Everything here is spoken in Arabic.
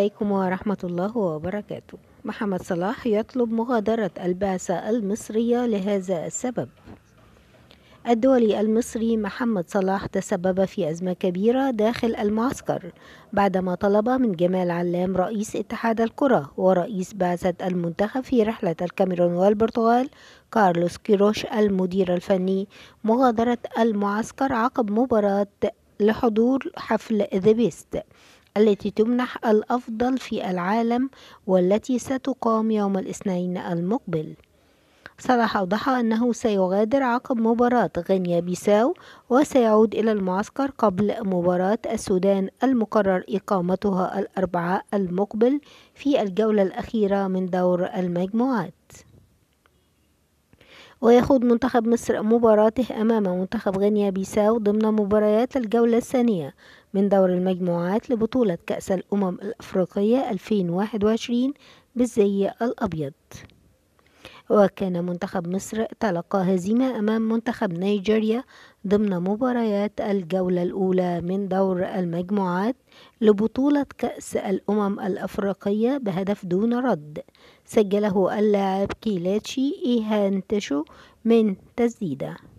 عليكم ورحمة الله وبركاته محمد صلاح يطلب مغادرة البعثة المصرية لهذا السبب الدولي المصري محمد صلاح تسبب في أزمة كبيرة داخل المعسكر بعدما طلب من جمال علام رئيس اتحاد الكرة ورئيس بعثة المنتخب في رحلة الكاميرون والبرتغال كارلوس كيروش المدير الفني مغادرة المعسكر عقب مباراة لحضور حفل ذا بيست التي تمنح الأفضل في العالم والتي ستقام يوم الاثنين المقبل صلاح أوضح أنه سيغادر عقب مباراة غينيا بيساو وسيعود إلى المعسكر قبل مباراة السودان المقرر إقامتها الأربعاء المقبل في الجولة الأخيرة من دور المجموعات ويخوض منتخب مصر مباراته أمام منتخب غينيا بيساو ضمن مباريات الجولة الثانية من دور المجموعات لبطولة كأس الأمم الأفريقية 2021 بالزي الأبيض وكان منتخب مصر تلقى هزيمة أمام منتخب نيجيريا ضمن مباريات الجولة الأولى من دور المجموعات لبطولة كأس الأمم الأفريقية بهدف دون رد سجله اللاعب كيلاتشي إيهان تشو من تسديده